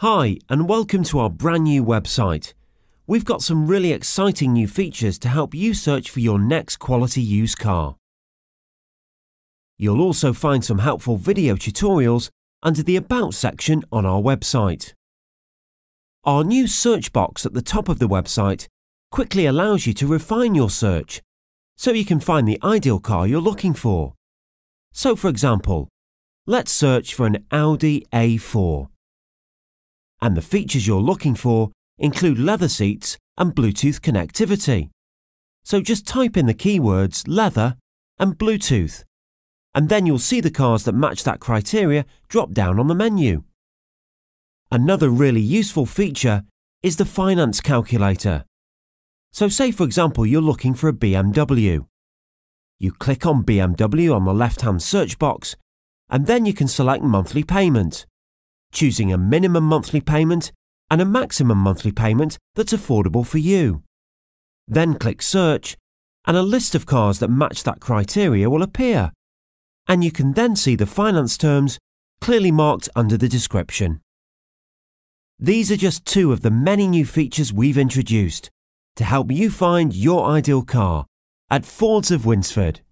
Hi, and welcome to our brand new website. We've got some really exciting new features to help you search for your next quality used car. You'll also find some helpful video tutorials under the About section on our website. Our new search box at the top of the website quickly allows you to refine your search so you can find the ideal car you're looking for. So for example, let's search for an Audi A4 and the features you're looking for include leather seats and Bluetooth connectivity. So just type in the keywords leather and Bluetooth, and then you'll see the cars that match that criteria drop down on the menu. Another really useful feature is the finance calculator. So say for example you're looking for a BMW. You click on BMW on the left hand search box and then you can select monthly payment choosing a minimum monthly payment and a maximum monthly payment that's affordable for you. Then click Search, and a list of cars that match that criteria will appear, and you can then see the finance terms clearly marked under the description. These are just two of the many new features we've introduced to help you find your ideal car at Fords of Winsford.